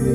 Thưa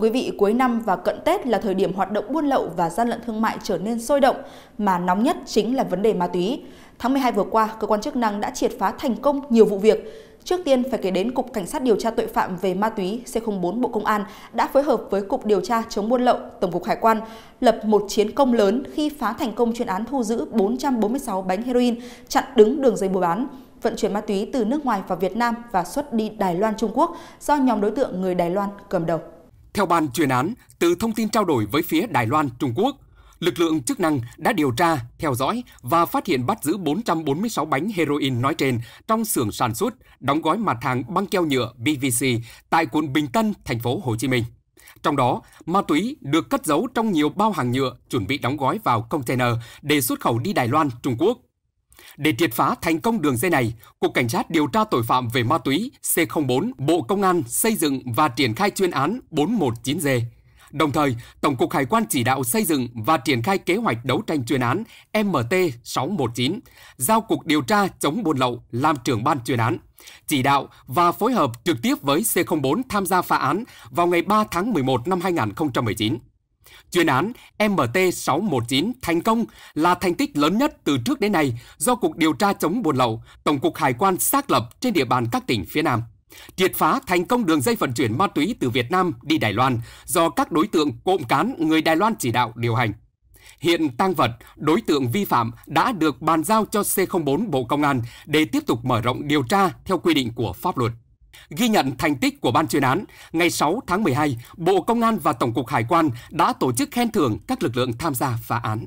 quý vị, cuối năm và cận Tết là thời điểm hoạt động buôn lậu và gian lận thương mại trở nên sôi động, mà nóng nhất chính là vấn đề ma túy. Tháng 12 vừa qua, cơ quan chức năng đã triệt phá thành công nhiều vụ việc. Trước tiên phải kể đến Cục Cảnh sát điều tra tội phạm về ma túy C04 Bộ Công an đã phối hợp với Cục điều tra chống buôn lậu Tổng cục Hải quan lập một chiến công lớn khi phá thành công chuyên án thu giữ 446 bánh heroin, chặn đứng đường dây mua bán vận chuyển ma túy từ nước ngoài vào Việt Nam và xuất đi Đài Loan Trung Quốc do nhóm đối tượng người Đài Loan cầm đầu. Theo ban chuyên án, từ thông tin trao đổi với phía Đài Loan Trung Quốc, lực lượng chức năng đã điều tra, theo dõi và phát hiện bắt giữ 446 bánh heroin nói trên trong xưởng sản xuất, đóng gói mặt hàng băng keo nhựa PVC tại quận Bình Tân, thành phố Hồ Chí Minh. Trong đó, ma túy được cất giấu trong nhiều bao hàng nhựa chuẩn bị đóng gói vào container để xuất khẩu đi Đài Loan, Trung Quốc. Để triệt phá thành công đường dây này, Cục Cảnh sát điều tra tội phạm về ma túy C04 Bộ Công an xây dựng và triển khai chuyên án 419G Đồng thời, Tổng cục Hải quan chỉ đạo xây dựng và triển khai kế hoạch đấu tranh chuyên án MT619, giao Cục Điều tra chống buôn lậu làm trưởng ban chuyên án, chỉ đạo và phối hợp trực tiếp với C04 tham gia phá án vào ngày 3 tháng 11 năm 2019. Chuyên án MT619 thành công là thành tích lớn nhất từ trước đến nay do Cục Điều tra chống buôn lậu, Tổng cục Hải quan xác lập trên địa bàn các tỉnh phía Nam. Triệt phá thành công đường dây vận chuyển ma túy từ Việt Nam đi Đài Loan do các đối tượng cộm cán người Đài Loan chỉ đạo điều hành. Hiện tăng vật, đối tượng vi phạm đã được bàn giao cho C04 Bộ Công an để tiếp tục mở rộng điều tra theo quy định của pháp luật. Ghi nhận thành tích của ban chuyên án, ngày 6 tháng 12, Bộ Công an và Tổng cục Hải quan đã tổ chức khen thưởng các lực lượng tham gia phá án.